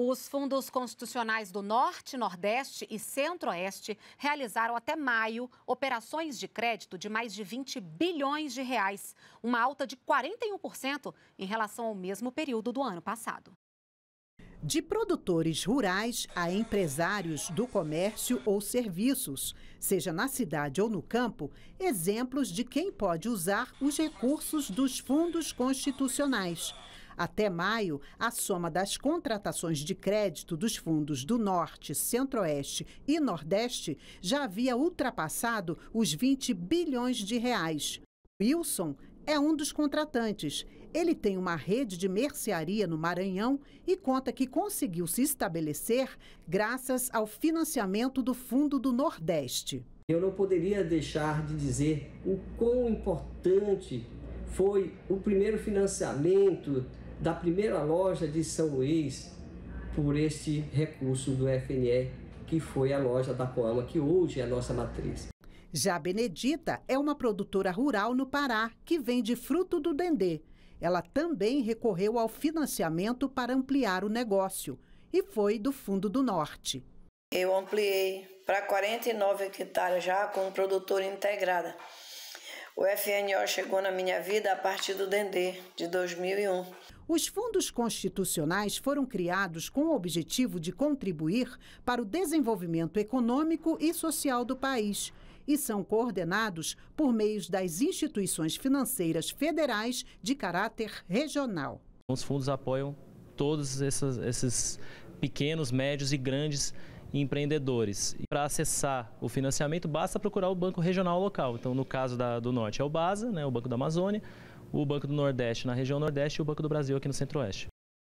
Os fundos constitucionais do Norte, Nordeste e Centro-Oeste realizaram até maio operações de crédito de mais de 20 bilhões de reais, uma alta de 41% em relação ao mesmo período do ano passado. De produtores rurais a empresários do comércio ou serviços, seja na cidade ou no campo, exemplos de quem pode usar os recursos dos fundos constitucionais. Até maio, a soma das contratações de crédito dos fundos do Norte, Centro-Oeste e Nordeste já havia ultrapassado os 20 bilhões de reais. Wilson é um dos contratantes. Ele tem uma rede de mercearia no Maranhão e conta que conseguiu se estabelecer graças ao financiamento do Fundo do Nordeste. Eu não poderia deixar de dizer o quão importante foi o primeiro financiamento da primeira loja de São Luís por este recurso do FNE, que foi a loja da Coama, que hoje é a nossa matriz. Já Benedita é uma produtora rural no Pará que vende fruto do dendê. Ela também recorreu ao financiamento para ampliar o negócio e foi do Fundo do Norte. Eu ampliei para 49 hectares já com produtora integrada. O FNO chegou na minha vida a partir do Dendê, de 2001. Os fundos constitucionais foram criados com o objetivo de contribuir para o desenvolvimento econômico e social do país e são coordenados por meios das instituições financeiras federais de caráter regional. Os fundos apoiam todos esses, esses pequenos, médios e grandes e empreendedores. Para acessar o financiamento, basta procurar o banco regional local. Então, no caso da, do Norte é o BASA, né, o Banco da Amazônia, o Banco do Nordeste na região Nordeste e o Banco do Brasil aqui no Centro-Oeste.